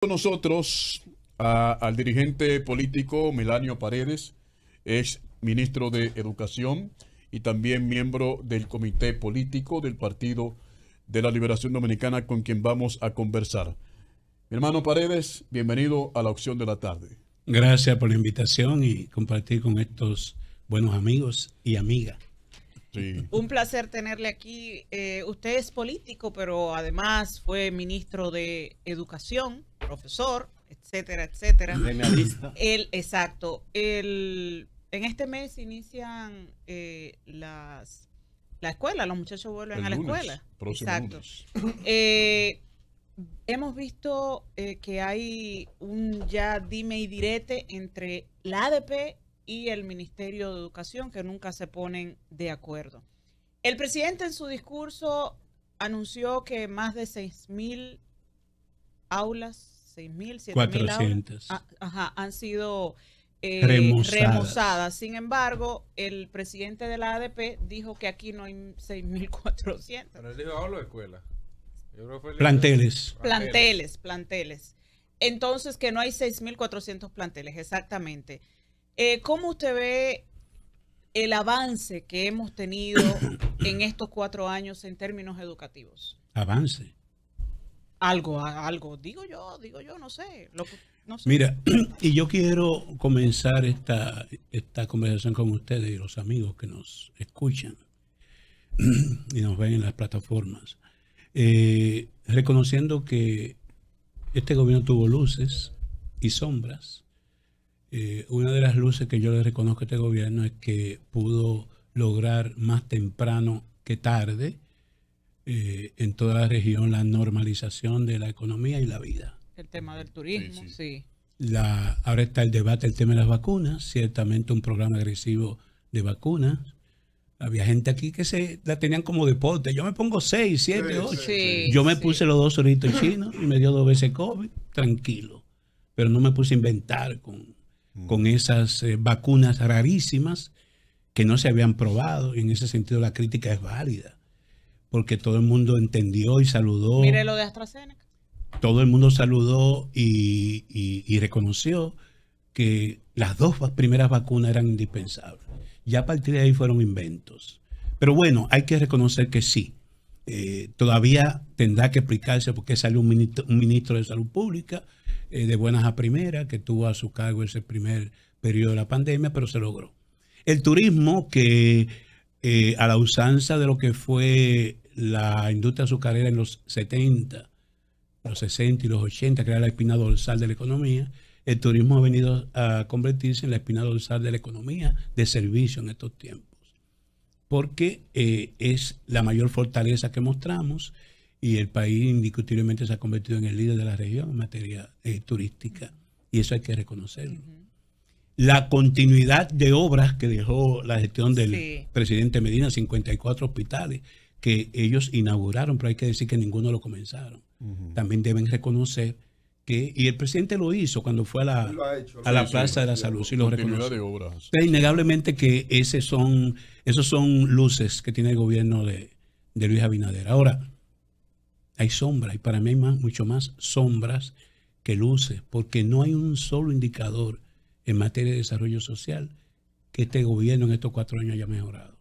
Con nosotros al dirigente político Melanio Paredes, ex ministro de Educación y también miembro del comité político del Partido de la Liberación Dominicana con quien vamos a conversar. Mi hermano Paredes, bienvenido a la opción de la tarde. Gracias por la invitación y compartir con estos buenos amigos y amigas. Un placer tenerle aquí. Eh, usted es político, pero además fue ministro de Educación, profesor, etcétera, etcétera. El, exacto. El, en este mes inician eh, las la escuela, los muchachos vuelven a la escuela. Exacto. Eh, hemos visto que hay un ya dime y direte entre la ADP y el Ministerio de Educación que nunca se ponen de acuerdo. El presidente en su discurso anunció que más de 6.000 aulas, 6.000, 7.000 aulas ah, ajá, han sido eh, remozadas. Sin embargo, el presidente de la ADP dijo que aquí no hay 6.400. mil cuatrocientos Planteles. Planteles, planteles. Entonces, que no hay 6.400 planteles, exactamente. Eh, ¿Cómo usted ve el avance que hemos tenido en estos cuatro años en términos educativos? Avance. Algo, algo, digo yo, digo yo, no sé. Mira, y yo quiero comenzar esta, conversación con ustedes y los amigos que nos escuchan y nos ven en las plataformas, eh, reconociendo que este gobierno tuvo luces y sombras eh, una de las luces que yo le reconozco a este gobierno es que pudo lograr más temprano que tarde eh, en toda la región la normalización de la economía y la vida. El tema del turismo, sí. La, ahora está el debate, el tema de las vacunas, ciertamente un programa agresivo de vacunas. Había gente aquí que se la tenían como deporte. Yo me pongo 6, 7, 8. Yo me puse los dos solitos chinos y me dio dos veces COVID, tranquilo. Pero no me puse a inventar con con esas eh, vacunas rarísimas que no se habían probado. Y en ese sentido la crítica es válida, porque todo el mundo entendió y saludó. Mire lo de AstraZeneca. Todo el mundo saludó y, reconoció que las dos primeras vacunas eran indispensables. Ya a partir de ahí fueron inventos. Pero bueno, hay que reconocer que sí. Eh, todavía tendrá que explicarse por qué salió un ministro de Salud Pública eh, de buenas a primeras, que tuvo a su cargo ese primer periodo de la pandemia, pero se logró. El turismo, que eh, a la usanza de lo que fue la industria azucarera en los 70, los 60 y los 80, que era la espina dorsal de la economía, el turismo ha venido a convertirse en la espina dorsal de la economía de servicio en estos tiempos, porque eh, es la mayor fortaleza que mostramos y el país indiscutiblemente se ha convertido en el líder de la región en materia eh, turística y eso hay que reconocerlo. La continuidad de obras que dejó la gestión del presidente Medina, 54 hospitales que ellos inauguraron, pero hay que decir que ninguno lo comenzaron. También deben reconocer que, y el presidente lo hizo cuando fue a la, Plaza de la Salud, Y lo reconoció. innegablemente que esos son, esos son luces que tiene el gobierno de, de Luis Abinader. Ahora, hay sombras y para mí hay más, mucho más sombras que luces, porque no hay un solo indicador en materia de desarrollo social que este gobierno en estos cuatro años haya mejorado.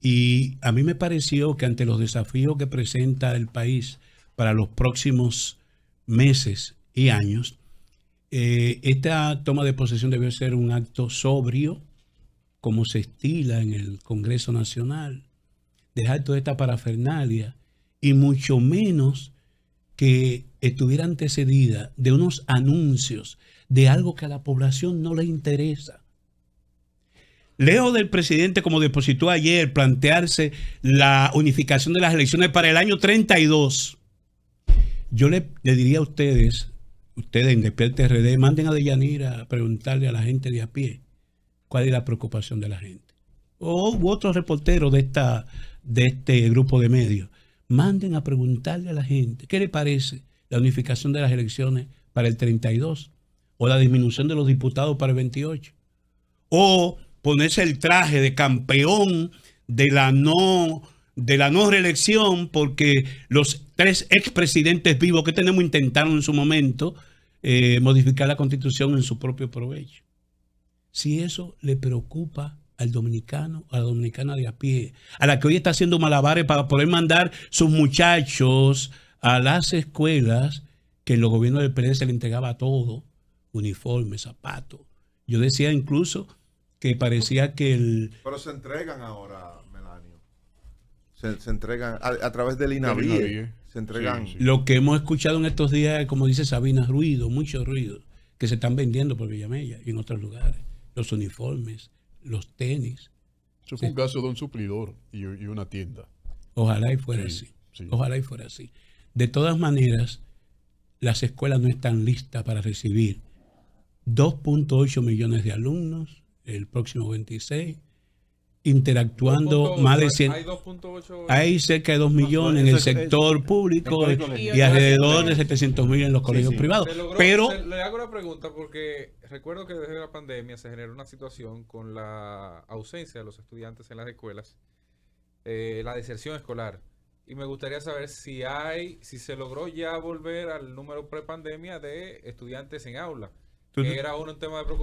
Y a mí me pareció que ante los desafíos que presenta el país para los próximos meses y años, eh, esta toma de posesión debe ser un acto sobrio, como se estila en el Congreso Nacional, dejar toda esta parafernalia y mucho menos que estuviera antecedida de unos anuncios de algo que a la población no le interesa. Leo del presidente, como depositó ayer, plantearse la unificación de las elecciones para el año 32, yo le, diría a ustedes, ustedes en Despierte RD, manden a Deyanira a preguntarle a la gente de a pie cuál es la preocupación de la gente. O otro reportero de, esta, de este grupo de medios manden a preguntarle a la gente, ¿qué le parece la unificación de las elecciones para el 32? ¿O la disminución de los diputados para el 28? ¿O ponerse el traje de campeón de la no, de la no reelección porque los tres expresidentes vivos que tenemos intentaron en su momento eh, modificar la constitución en su propio provecho? Si eso le preocupa al dominicano, a la dominicana de a pie, a la que hoy está haciendo malabares para poder mandar sus muchachos a las escuelas que en los gobiernos del PLD se le entregaba todo, uniformes, zapatos. Yo decía incluso que parecía que el... Pero se entregan ahora, Melanio. Se, entregan a, través del INAVIE. Se entregan... Lo que hemos escuchado en estos días, como dice Sabina, ruido, mucho ruido, que se están vendiendo por Villamella y en otros lugares. Los uniformes, los tenis. Eso fue un caso de un suplidor y, una tienda. Ojalá y fuera así. Ojalá y fuera así. De todas maneras, las escuelas no están listas para recibir 2.8 millones de alumnos el próximo 26, interactuando más de 100. Hay, hay cerca de 2 millones en el sector público y, alrededor de 700 mil en los colegios privados. Pero le hago una pregunta porque recuerdo que desde la pandemia se generó una situación con la ausencia de los estudiantes en las escuelas, eh, la deserción escolar. Y me gustaría saber si hay, si se logró ya volver al número pre-pandemia de estudiantes en aula.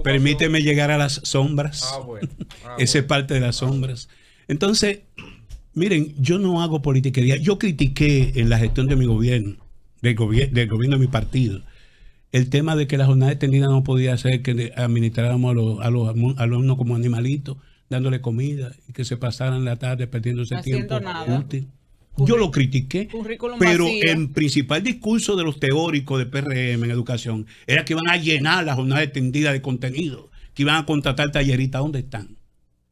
Permíteme llegar a las sombras. Ah, ah Esa es parte de las sombras. Entonces, miren, yo no hago politiquería. Yo critiqué en la gestión de mi gobierno, del, del gobierno de mi partido, el tema de que la jornada extendida no podía ser que administráramos a los, a los alumnos como animalitos, dándole comida y que se pasaran la tarde perdiendo ese tiempo útil. Yo lo critiqué, pero el principal discurso de los teóricos de PRM en educación era que iban a llenar la jornada extendida de contenido, que iban a contratar talleritas. donde están?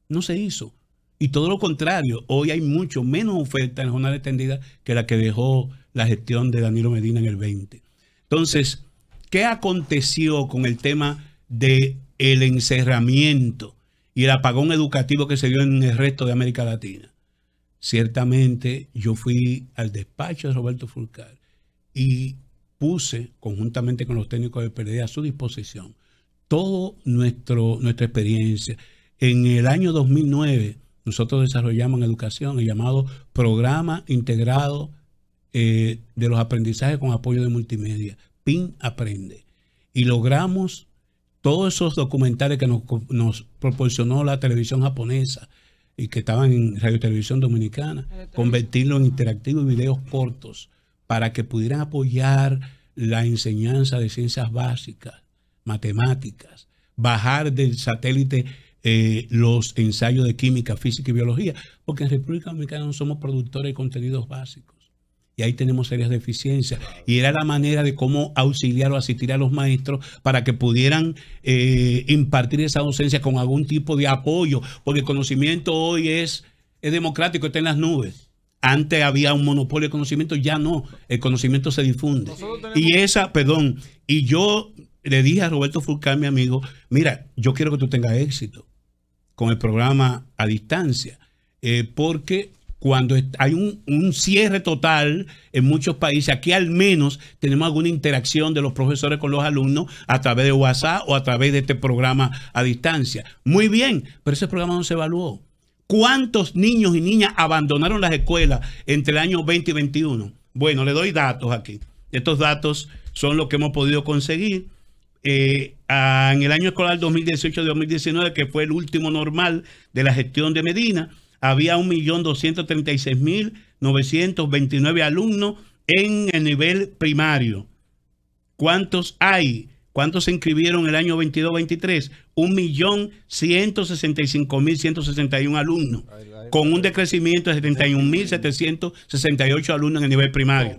No se hizo. Y todo lo contrario, hoy hay mucho menos oferta en la jornada extendida que la que dejó la gestión de Danilo Medina en el 20. Entonces, ¿qué aconteció con el tema del el encerramiento y el apagón educativo que se dio en el resto de América Latina? ciertamente yo fui al despacho de Roberto Fulcar y puse, conjuntamente con los técnicos de PRD, a su disposición toda nuestra experiencia. En el año 2009, nosotros desarrollamos en educación el llamado Programa Integrado eh, de los Aprendizajes con Apoyo de Multimedia, PIN Aprende. Y logramos todos esos documentales que nos proporcionó la televisión japonesa, y que estaban en Radio Televisión Dominicana, convertirlo en interactivo y videos cortos para que pudieran apoyar la enseñanza de ciencias básicas, matemáticas, bajar del satélite eh, los ensayos de química, física y biología, porque en República Dominicana no somos productores de contenidos básicos. Y ahí tenemos serias deficiencias. Y era la manera de cómo auxiliar o asistir a los maestros para que pudieran eh, impartir esa docencia con algún tipo de apoyo, porque el conocimiento hoy es, es democrático, está en las nubes. Antes había un monopolio de conocimiento, ya no. El conocimiento se difunde. Y esa, perdón, y yo le dije a Roberto Fulcán, mi amigo, mira, yo quiero que tú tengas éxito con el programa a distancia, eh, porque cuando hay un, cierre total en muchos países, aquí al menos tenemos alguna interacción de los profesores con los alumnos a través de WhatsApp o a través de este programa a distancia. Muy bien, pero ese programa no se evaluó. ¿Cuántos niños y niñas abandonaron las escuelas entre el año 20 y 21? Bueno, le doy datos aquí. Estos datos son los que hemos podido conseguir. Eh, en el año escolar 2018-2019, que fue el último normal de la gestión de Medina, había 1.236.929 alumnos en el nivel primario. ¿Cuántos hay? ¿Cuántos se inscribieron el año 22-23? 1.165.161 alumnos, con un decrecimiento de 71.768 alumnos en el nivel primario.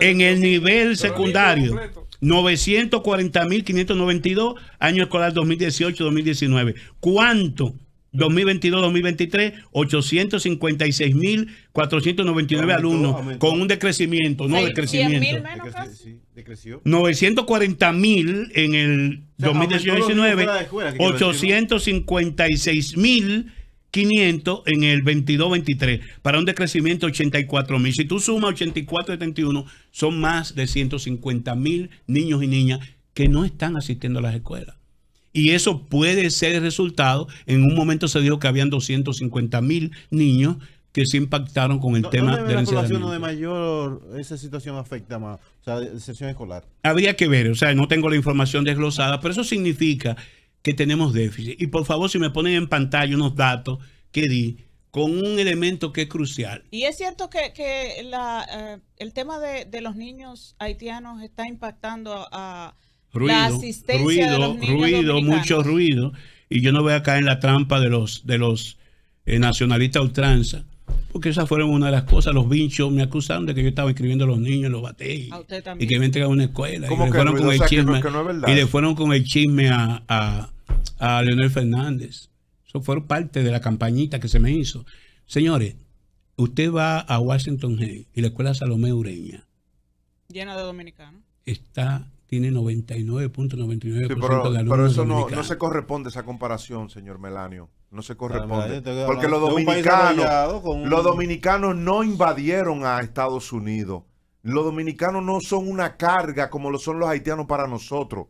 En ¿eh? el nivel secundario, 940.592, año escolar 2018-2019. ¿Cuánto 2022-2023, 856.499 alumnos con un decrecimiento, no decrecimiento. Sí, decreció. 940.000 en el 2019, 856,500 en el 22-23, para un decrecimiento de 84,000. Si tú sumas 84-71, son más de 150,000 niños y niñas que no están asistiendo a las escuelas. Y eso puede ser el resultado. En un momento se dijo que habían 250 mil niños que se impactaron con el tema de la situación de mayor esa situación afecta más, o sea, escolar. Habría que ver, o sea, no tengo la información desglosada, pero eso significa que tenemos déficit. Y por favor, si me ponen en pantalla unos datos que di con un elemento que es crucial. Y es cierto que, que eh, el tema de, de, los niños haitianos está impactando a ruido, ruido, mucho ruido, y yo no voy a caer en la trampa de los, de los eh, nacionalistas ultranza. Porque esas fueron una de las cosas. Los vinchos me acusaron de que yo estaba escribiendo a los niños, los baté. Y que me entregaron una escuela. Y le, fueron con el chisme, a, Leonel Fernández. Eso fue parte de la campañita que se me hizo. Señores, usted va a Washington y la escuela Salomé Ureña. Llena de dominicanos está tiene 99.99% sí, pero, Pero eso no, se corresponde esa comparación, señor Melanio. No se corresponde. porque los dominicanos, los dominicanos no invadieron a Estados Unidos. Los dominicanos no son una carga como lo son los haitianos para nosotros.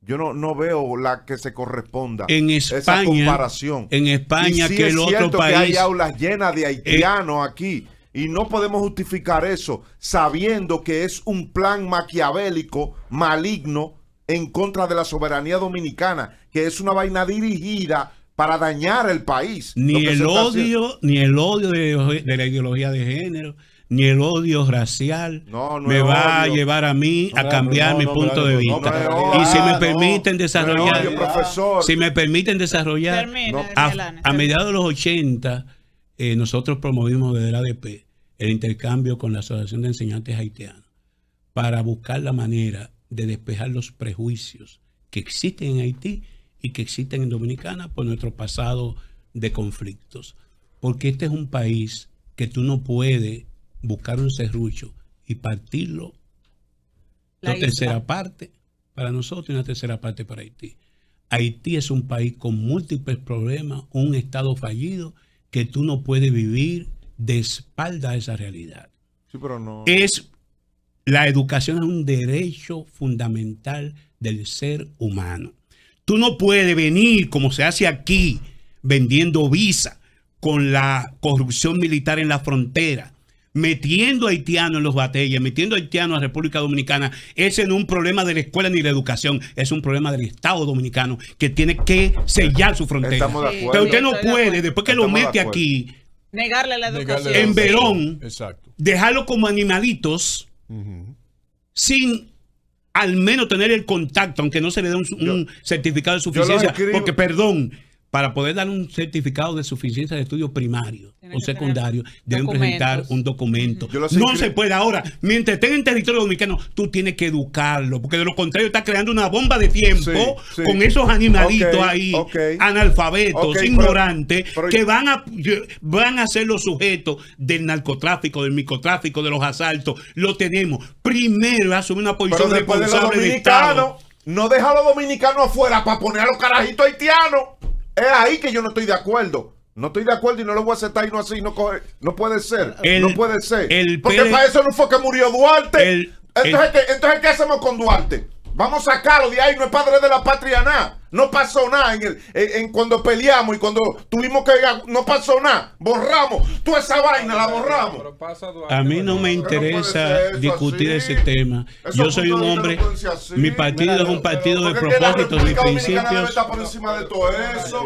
Yo no, veo la que se corresponda. En esa comparación. En España, que el otro país. Que hay aulas llenas de haitianos aquí y no podemos justificar eso sabiendo que es un plan maquiavélico, maligno, en contra de la soberanía dominicana, que es una vaina dirigida para dañar el país. Ni el odio, ni el odio de, la ideología de género, ni el odio racial me va a llevar a mí a cambiar mi punto de vista. y ah, si me permiten desarrollar, si me permiten desarrollar, a, a mediados de los 80 eh, nosotros promovimos desde la ADP el intercambio con la Asociación de Enseñantes Haitianos para buscar la manera de despejar los prejuicios que existen en Haití y que existen en Dominicana por nuestro pasado de conflictos. Porque este es un país que tú no puedes buscar un serrucho y partirlo la una tercera parte para nosotros y una tercera parte para Haití. Haití es un país con múltiples problemas, un Estado fallido que tú no puedes vivir de espalda a esa realidad. Sí, pero no. Es la educación es un derecho fundamental del ser humano. Tú no puedes venir como se hace aquí vendiendo visa con la corrupción militar en la frontera metiendo Haitiano en los batallas, metiendo haitianos a República Dominicana, ese no es un problema de la escuela ni de la educación, es un problema del Estado dominicano que tiene que sellar su frontera. Pero usted no puede, después que lo mete aquí, negarle la educación. En Verón, dejarlo como animalitos sin al menos tener el contacto, aunque no se le dé un, certificado de suficiencia, porque perdón, para poder dar un certificado de suficiencia de estudio primario o secundario, deben presentar un documento. No se puede ahora. Mientras estén en territorio dominicano, tú tienes que educarlo, porque de lo contrario está creando una bomba de tiempo con esos animalitos ahí, analfabetos, ignorantes, que van a, van a ser los sujetos del narcotráfico, del microtráfico, de los asaltos. Lo tenemos. Primero asumir una posición de, Estado. No deja a los dominicanos afuera para poner a los carajitos haitianos. Es ahí que yo no estoy de acuerdo. No estoy de acuerdo y no lo voy a aceptar y no así. No, no puede ser. no puede ser. Porque para eso no fue que murió Duarte. entonces, entonces, ¿qué hacemos con Duarte? Vamos a sacarlo de ahí, no es padre de la patria nada. No pasó nada en, en, cuando peleamos y cuando tuvimos que no pasó nada. Borramos toda esa vaina, la borramos. A mí no me interesa discutir ese tema. Yo soy un hombre. mi partido es un partido de propósitos, de principios. por encima de todo eso.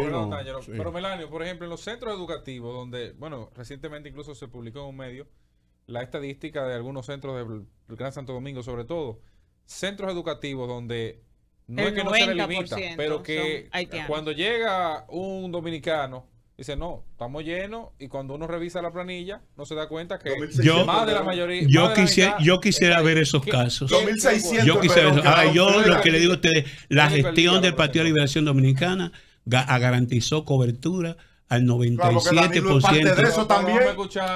Pero, Melanio, por ejemplo, en los centros educativos, donde, bueno, recientemente incluso se publicó en un medio la estadística de algunos centros del Gran Santo Domingo, sobre todo centros educativos donde no es que no se le pero que cuando llega un dominicano Dice, no, estamos llenos y cuando uno revisa la planilla, no se da cuenta que yo, más de la mayoría... Yo, quisiera, yo quisiera ver esos casos. yo quisiera ah, yo lo que le digo a ustedes, la gestión del Partido de Liberación Dominicana ah, garantizó cobertura al 97% de eso también.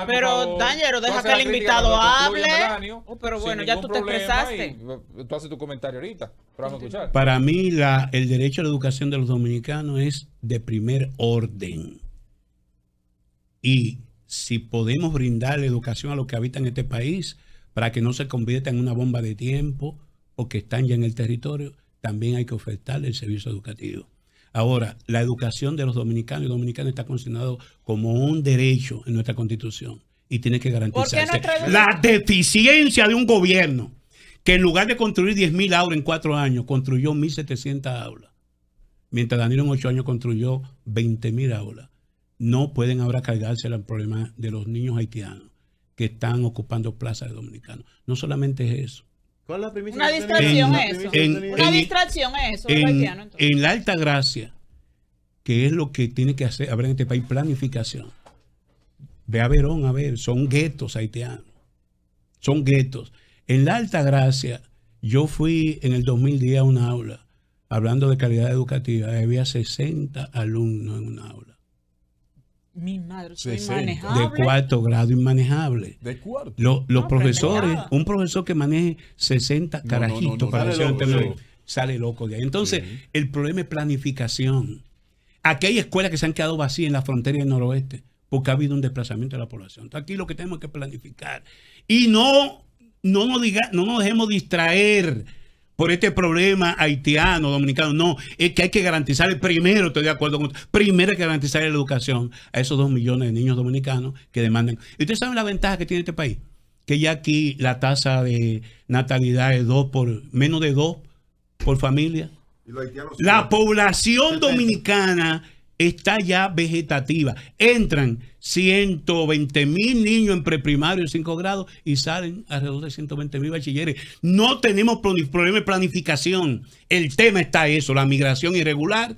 Pero Daniel, deja que el invitado hable. Oh, pero bueno, ya tú te expresaste. tú haces tu comentario ahorita, Para mí la, el derecho a la educación de los dominicanos es de primer orden. Y si podemos brindarle educación a los que habitan este país para que no se convierta en una bomba de tiempo o que están ya en el territorio, también hay que ofertarle el servicio educativo. Ahora, la educación de los dominicanos y dominicanas está considerado como un derecho en nuestra constitución y tiene que garantizarse. la deficiencia de un gobierno que en lugar de construir 10.000 aulas en cuatro años, construyó 1.700 aulas, mientras Danilo en ocho años construyó 20.000 aulas, no pueden ahora cargarse el problema de los niños haitianos que están ocupando plazas de dominicanos. No solamente es eso, ¿Cuál es la Una distracción eso. En, una distracción es eso. En, la alta gracia, que es lo que tiene que hacer, ver, en este país planificación. Ve a Verón, a ver, son guetos haitianos. Son guetos. En la alta gracia, yo fui en el 2010 a una aula, hablando de calidad educativa, había 60 alumnos en una aula mi madre, De cuarto grado inmanejable. De los profesores, un profesor que maneje 60 carajitos para sale loco, sale loco de ahí. Entonces, el problema es planificación. Aquí hay escuelas que se han quedado vacías en la frontera del noroeste porque ha habido un desplazamiento de la población. aquí lo que tenemos que planificar. Y no, no, nos, diga, no nos dejemos distraer por este problema haitiano, dominicano. No, es que hay que garantizar, primero estoy de acuerdo con usted, primero hay que garantizar la educación a esos dos millones de niños dominicanos que demandan. ¿Y ustedes saben la ventaja que tiene este país? Que ya aquí la tasa de natalidad es dos por, menos de dos por familia. la población dominicana está ya vegetativa. Entran 120 mil niños en preprimario y 5 grados y salen alrededor de 120 mil bachilleres. No tenemos problema de planificación. El tema está eso, la migración irregular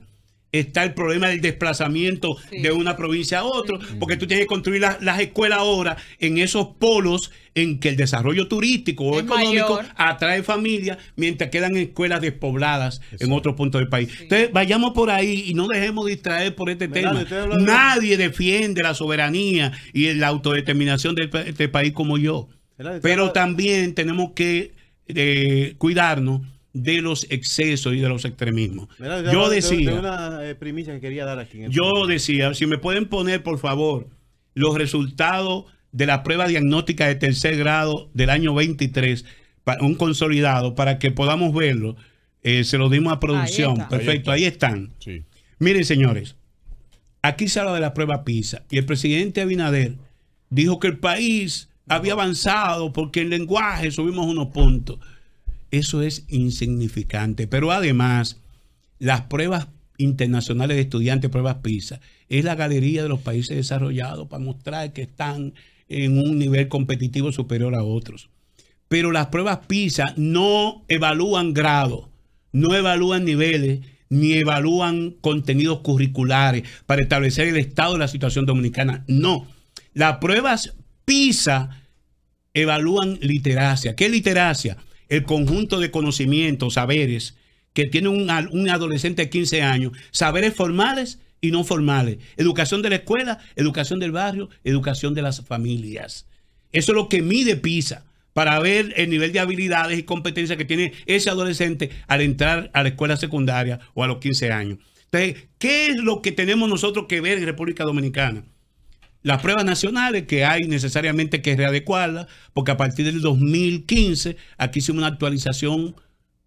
está el problema del desplazamiento de una provincia a otra, porque tú tienes que construir las escuelas ahora en esos polos en que el desarrollo turístico o económico atrae familias mientras quedan escuelas despobladas en otro punto del país. Entonces, vayamos por ahí y no dejemos distraer por este tema. Nadie defiende la soberanía y la autodeterminación de este país como yo. Pero también tenemos que eh, cuidarnos de los excesos y de los extremismos. yo, decía, yo decía, si me pueden poner, por favor, los resultados de la prueba diagnóstica de tercer grado del año 23, un consolidado, para que podamos verlo. Eh, se lo dimos a producción. Perfecto, ahí, están. Miren, señores, aquí se habla de la prueba PISA y el presidente Abinader dijo que el país había avanzado porque en lenguaje subimos unos puntos eso es insignificante. Pero además, las pruebas internacionales de estudiantes, pruebas PISA, es la galería de los países desarrollados para mostrar que están en un nivel competitivo superior a otros. Pero las pruebas PISA no evalúan grado, no evalúan niveles, ni evalúan contenidos curriculares para establecer el estado de la situación dominicana. No, las pruebas PISA evalúan literacia. ¿Qué literacia? el conjunto de conocimientos, saberes que tiene un, adolescente de 15 años, saberes formales y no formales, educación de la escuela, educación del barrio, educación de las familias. Eso es lo que mide PISA para ver el nivel de habilidades y competencias que tiene ese adolescente al entrar a la escuela secundaria o a los 15 años. Entonces, ¿qué es lo que tenemos nosotros que ver en República Dominicana? Las pruebas nacionales que hay necesariamente que readecuarlas, porque a partir del 2015 aquí hicimos una actualización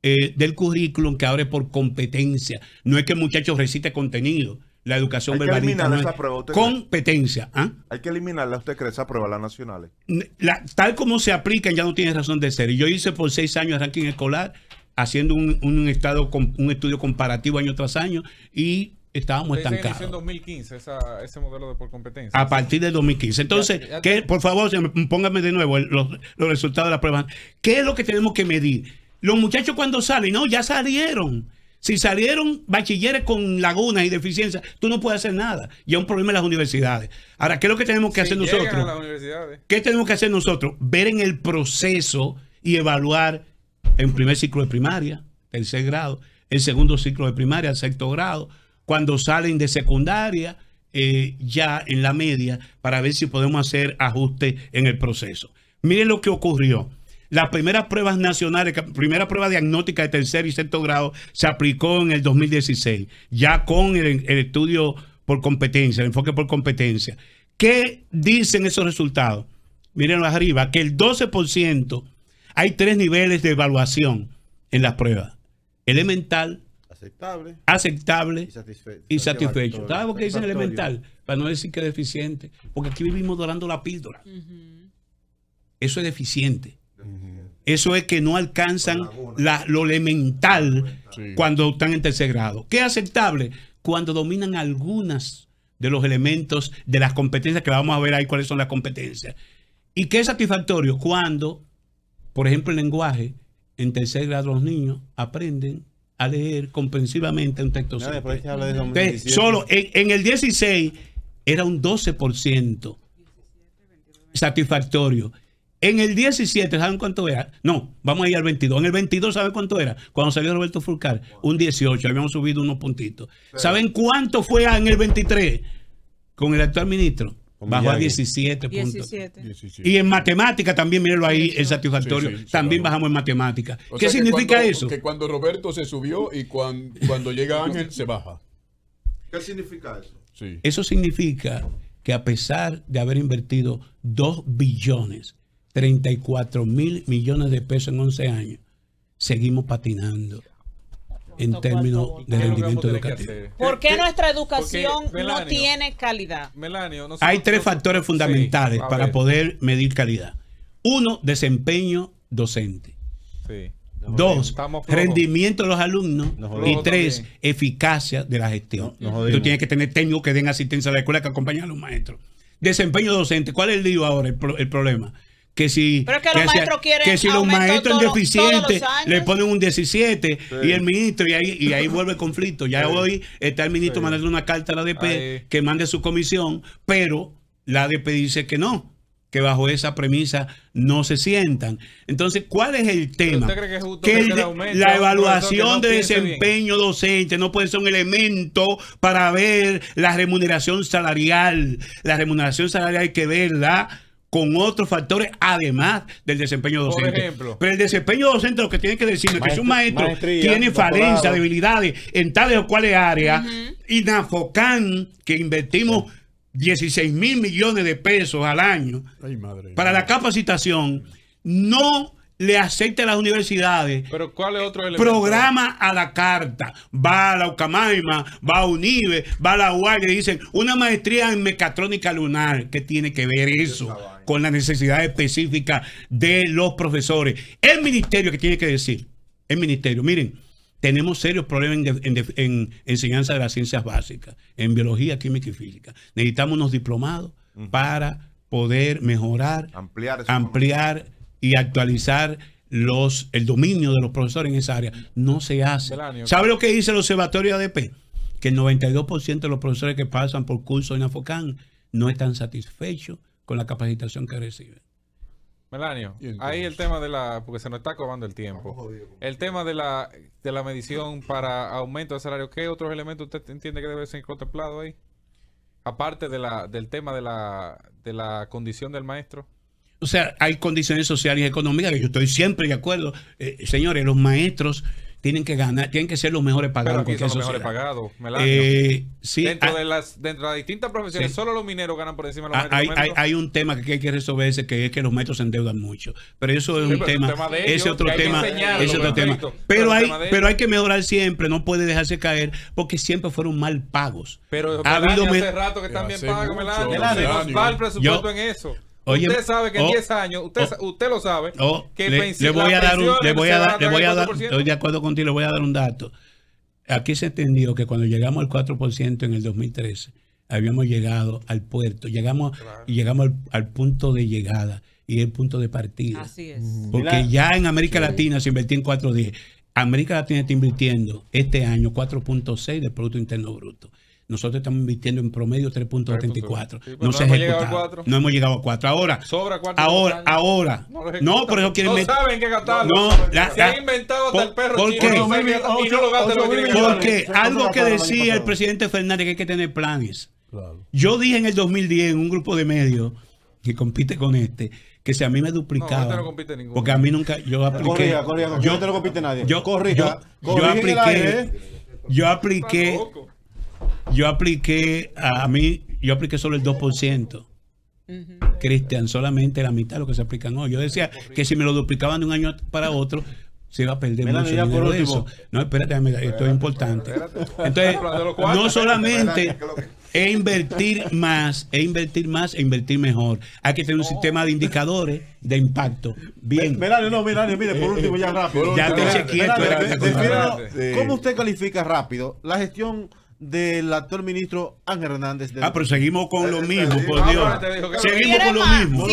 eh, del currículum que abre por competencia. No es que el muchacho recite contenido. La educación verbal. es competencia. ¿ah? Hay que eliminarla, ¿usted cree, esa prueba, las nacionales? tal como se aplican, ya no tiene razón de ser. Yo hice por seis años ranking escolar, haciendo un, un, estado, un estudio comparativo año tras año, y estábamos estancados. en 2015 ese modelo de por competencia. A partir del 2015. Entonces, por favor, póngame de nuevo los, resultados de la prueba. ¿Qué es lo que tenemos que medir? Los muchachos cuando salen, no, ya salieron. Si salieron bachilleres con lagunas y deficiencias, tú no puedes hacer nada. Ya es un problema en las universidades. Ahora, ¿qué es lo que tenemos que hacer nosotros? ¿Qué tenemos que hacer nosotros? Ver en el proceso y evaluar en primer ciclo de primaria, tercer grado, el segundo ciclo de primaria, sexto grado, cuando salen de secundaria, eh, ya en la media, para ver si podemos hacer ajustes en el proceso. Miren lo que ocurrió. Las primeras pruebas nacionales, primera prueba diagnóstica de tercer y sexto grado se aplicó en el 2016, ya con el, estudio por competencia, el enfoque por competencia. ¿Qué dicen esos resultados? Miren arriba, que el 12%, hay tres niveles de evaluación en las pruebas. Elemental, Aceptable. Aceptable. Y satisfecho. ¿Sabes por qué dicen elemental? Para no decir que es deficiente. Porque aquí vivimos dorando la píldora. Eso es deficiente. Eso es que no alcanzan lo elemental cuando están en tercer grado. ¿Qué es aceptable? Cuando dominan algunas de los elementos de las competencias, que vamos a ver ahí cuáles son las competencias. ¿Y qué es satisfactorio? Cuando, por ejemplo, el lenguaje, en tercer grado los niños aprenden a leer comprensivamente un texto solo en, el 16 era un 12% satisfactorio. En el 17, ¿saben cuánto era? No, vamos a ir al 22. En el 22, ¿saben cuánto era? Cuando salió Roberto Furcar, un 18, habíamos subido unos puntitos. ¿Saben cuánto fue en el 23 con el actual ministro? Bajó a 17 puntos. Y en matemática también, mírenlo ahí, es satisfactorio. también bajamos en matemática. ¿Qué significa eso? Que cuando Roberto se subió y cuando, cuando llega Ángel se baja. ¿Qué significa eso? Eso significa que a pesar de haber invertido 2 billones, 34 mil millones de pesos en 11 años, seguimos patinando en términos de rendimiento educativo. ¿Por qué nuestra educación no tiene calidad? Hay tres factores fundamentales para poder medir calidad. Uno, desempeño docente. Dos, rendimiento de los alumnos. Y tres, eficacia de la gestión. Tú tienes que tener técnicos que den asistencia a la escuela que acompañen a los maestros. Desempeño docente. ¿Cuál es el lío ahora, el problema? que si, que, los maestros, quieren si los maestros deficientes le ponen un 17 y el ministro, y ahí, ahí vuelve el conflicto. Ya hoy está el ministro mandando una carta a la ADP que mande su comisión, pero la ADP dice que no que bajo esa premisa no se sientan. Entonces, ¿cuál es el tema? que, la evaluación de desempeño docente no puede ser un elemento para ver la remuneración salarial. La remuneración salarial hay que verla con otros factores, además del desempeño docente. Por ejemplo. Pero el desempeño docente lo que tiene que decir es que si un maestro tiene falencias, debilidades en tales o cuales áreas. Y Nafocan, que invertimos 16 mil millones de pesos al año para la capacitación, no le acepte a las universidades. Pero ¿cuál es otro Programa a la carta. Va a la Ucamaima, va a UNIBE, va a la UAG le dicen una maestría en mecatrónica lunar. ¿Qué tiene que ver eso con la necesidad específica de los profesores? El ministerio que tiene que decir. El ministerio. Miren, tenemos serios problemas en, enseñanza de las ciencias básicas, en biología, química y física. Necesitamos unos diplomados para poder mejorar, ampliar, ampliar y actualizar los, el dominio de los profesores en esa área. No se hace. ¿Sabe lo que dice el Observatorio ADP? Que el 92% de los profesores que pasan por curso en AFOCAN no están satisfechos con la capacitación que reciben. Melanio, ahí el tema de la, porque se nos está acabando el tiempo, el tema de la, de la medición para aumento de salario, ¿qué otros elementos usted entiende que debe ser contemplado ahí? Aparte de del tema de la, de la condición del maestro. O sea, hay condiciones sociales y económicas que yo estoy siempre de acuerdo. Eh, señores, los maestros tienen que ganar, tienen que ser los mejores pagados. Pero eh, dentro, ah, de las, dentro de distintas profesiones, solo los mineros ganan por encima de los ah, maestros. Hay, un tema que hay que resolverse, que es que los maestros se endeudan mucho. Pero eso es un tema, ese otro tema, otro tema. Pero, hay, pero hay que mejorar siempre, no puede dejarse caer, porque siempre fueron mal pagos. Pero ha habido hace rato que están bien pagos, presupuesto en eso usted sabe que en 10 años, usted, oh, usted lo sabe, oh, que le, voy a dar un, le voy a dar, estoy de acuerdo contigo, le voy a dar un dato. Aquí se entendió que cuando llegamos al 4% en el 2013, habíamos llegado al puerto, llegamos y llegamos al, punto de llegada y el punto de partida. Así es. Porque ya en América Latina se invertía en días. América Latina está invirtiendo este año 4.6 del Producto Interno Bruto nosotros estamos invirtiendo en promedio 3.74. no, se hemos No hemos llegado a 4. Ahora, Sobra ahora, ahora. No, por eso quieren No saben que No, se ha inventado hasta el perro. Porque algo que decía el presidente Fernández que hay que tener planes. Yo dije en el 2010 en un grupo de medios que compite con este, que si a mí me duplicaba. Este porque a mí nunca. Yo apliqué. yo, este no te lo compite nadie. Yo, corrija, ¿eh? yo apliqué. Yo apliqué yo apliqué, a, mí, yo apliqué solo el 2%. Cristian, solamente la mitad de lo que se aplica. hoy. Yo decía que si me lo duplicaban de un año para otro, se iba a perder mucho dinero de eso. No, espérate, esto es importante. Entonces, no solamente es invertir más, es invertir más e invertir mejor. Hay que tener un sistema de indicadores de impacto. Bien. Melania, no, Melania, mire, por eh, último, ya eh, rápido. Ya te chequeé. ¿Cómo usted califica rápido la gestión? del actual ministro Ángel Hernández. ah, pero seguimos con lo mismo, por Dios. Seguimos con lo mismo.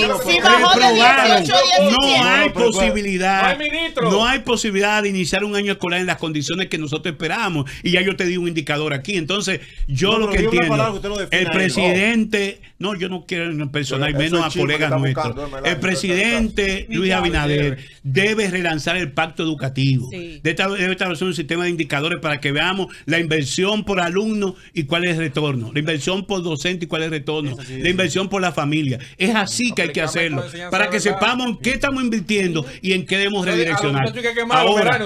No hay posibilidad. No hay posibilidad de iniciar un año escolar en las condiciones que nosotros esperamos. Y ya yo te di un indicador aquí. Entonces, yo lo que entiendo, el presidente, no, yo no quiero personal, menos a colegas nuestros. El presidente Luis Abinader debe relanzar el pacto educativo. Debe establecer un sistema de indicadores para que veamos la inversión por alumno y cuál es el retorno, la inversión por docente y cuál es el retorno, la inversión por la familia. Es así que hay que hacerlo, para que sepamos en qué estamos invirtiendo y en qué debemos ah, redireccionar. Ahora,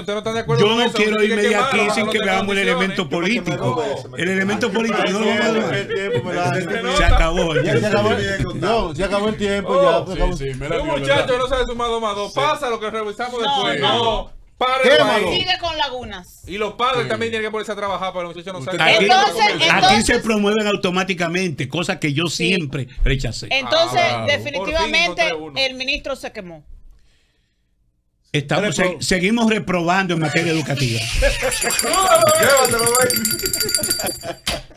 yo no quiero irme de aquí sin que veamos el elemento político. El elemento político no lo vamos a Se acabó. Ya se acabó el tiempo. Un muchacho no sabe sumar dos más dos. Pasa lo que revisamos después. No sigue con lagunas. Y los padres también tienen que ponerse a trabajar para los muchachos aquí, entonces, se promueven automáticamente, cosa que yo siempre rechacé. Entonces, ah, definitivamente, el ministro se quemó. Estamos, seguimos reprobando en materia educativa.